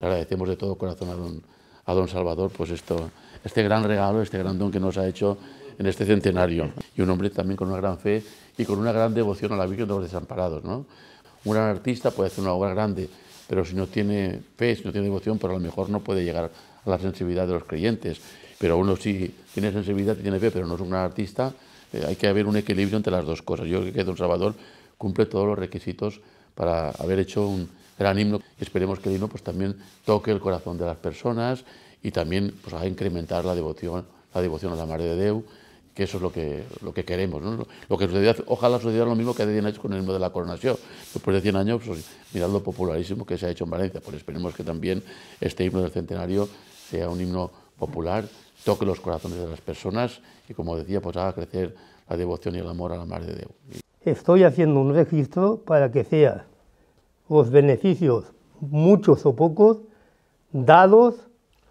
agradecemos de todo corazón a don, a don Salvador pues esto, este gran regalo, este gran don que nos ha hecho en este centenario. Y un hombre también con una gran fe y con una gran devoción a la Virgen de los Desamparados. ¿no? Un artista puede hacer una obra grande, pero si no tiene fe, si no tiene devoción, pues a lo mejor no puede llegar a la sensibilidad de los creyentes. Pero uno sí tiene sensibilidad y tiene fe, pero no es un gran artista, eh, hay que haber un equilibrio entre las dos cosas. Yo creo que don Salvador cumple todos los requisitos para haber hecho un gran himno. Y esperemos que el himno pues, también toque el corazón de las personas y también pues, haga incrementar la devoción, la devoción a la Madre de Deu, que eso es lo que, lo que queremos. ¿no? Lo que ojalá sucediera lo mismo que hace 100 años con el himno de la coronación. Después de 100 años, pues, mirad lo popularísimo que se ha hecho en Valencia. Pues esperemos que también este himno del centenario sea un himno popular, toque los corazones de las personas y, como decía, pues haga crecer la devoción y el amor a la Madre de Deu estoy haciendo un registro para que sean los beneficios, muchos o pocos, dados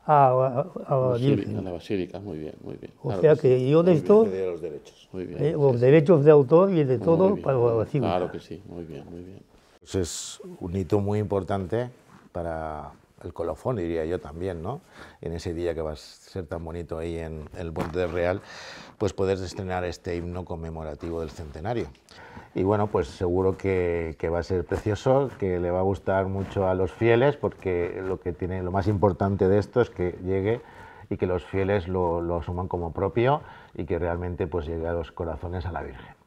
a, a, la basílica, muy bien, muy bien. O sea que, yo de esto, los, derechos. Muy bien, eh, los derechos de autor y de todo para la basílica. Claro que sí, muy bien, muy bien. Pues es un hito muy importante para, el colofón, diría yo también, ¿no? En ese día que va a ser tan bonito ahí en el Puente del Real, pues poder estrenar este himno conmemorativo del centenario. Y bueno, pues seguro que, va a ser precioso, que le va a gustar mucho a los fieles, porque lo que tiene, lo más importante de esto es que llegue y que los fieles lo, lo asuman como propio y que realmente pues llegue a los corazones a la Virgen.